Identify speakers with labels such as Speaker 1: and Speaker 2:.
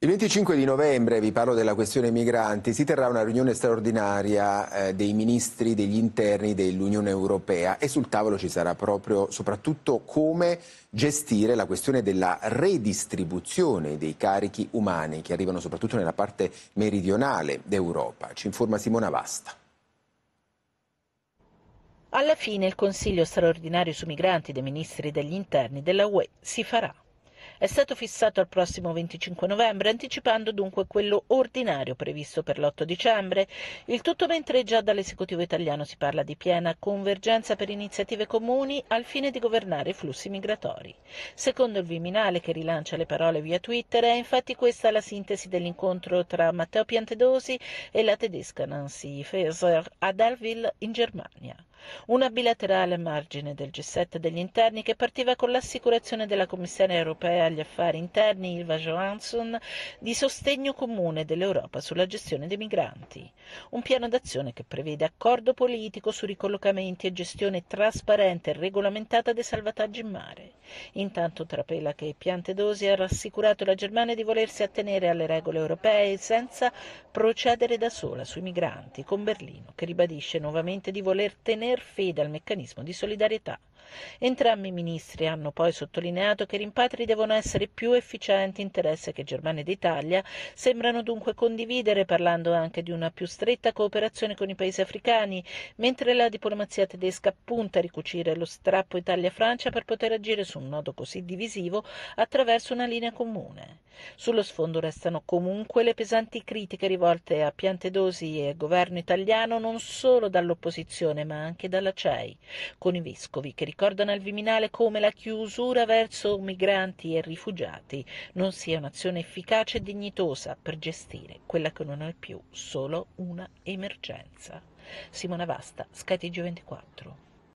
Speaker 1: Il 25 di novembre, vi parlo della questione migranti, si terrà una riunione straordinaria eh, dei ministri degli interni dell'Unione Europea e sul tavolo ci sarà proprio soprattutto come gestire la questione della redistribuzione dei carichi umani che arrivano soprattutto nella parte meridionale d'Europa. Ci informa Simona Vasta.
Speaker 2: Alla fine il Consiglio straordinario su migranti dei ministri degli interni della UE si farà è stato fissato al prossimo 25 novembre, anticipando dunque quello ordinario previsto per l'8 dicembre. Il tutto mentre già dall'esecutivo italiano si parla di piena convergenza per iniziative comuni al fine di governare i flussi migratori. Secondo il Viminale, che rilancia le parole via Twitter, è infatti questa la sintesi dell'incontro tra Matteo Piantedosi e la tedesca Nancy Faeser ad Alville in Germania. Una bilaterale a margine del G7 degli interni che partiva con l'assicurazione della Commissione europea agli affari interni Ilva Johansson di sostegno comune dell'Europa sulla gestione dei migranti. Un piano d'azione che prevede accordo politico su ricollocamenti e gestione trasparente e regolamentata dei salvataggi in mare. Intanto trapela che Piante Dosi ha rassicurato la Germania di volersi attenere alle regole europee senza procedere da sola sui migranti, con Berlino che ribadisce nuovamente di voler tenere tener fede al meccanismo di solidarietà. Entrambi i ministri hanno poi sottolineato che i rimpatri devono essere più efficienti, interesse che Germania ed Italia sembrano dunque condividere, parlando anche di una più stretta cooperazione con i paesi africani, mentre la diplomazia tedesca punta a ricucire lo strappo Italia-Francia per poter agire su un nodo così divisivo attraverso una linea comune. Sullo sfondo restano comunque le pesanti critiche rivolte a Piantedosi e al governo italiano non solo dall'opposizione ma anche dalla CEI, con i vescovi che ricordano al Viminale come la chiusura verso migranti e rifugiati non sia un'azione efficace e dignitosa per gestire quella che non è più solo una emergenza. Simona Vasta, Sky TG24.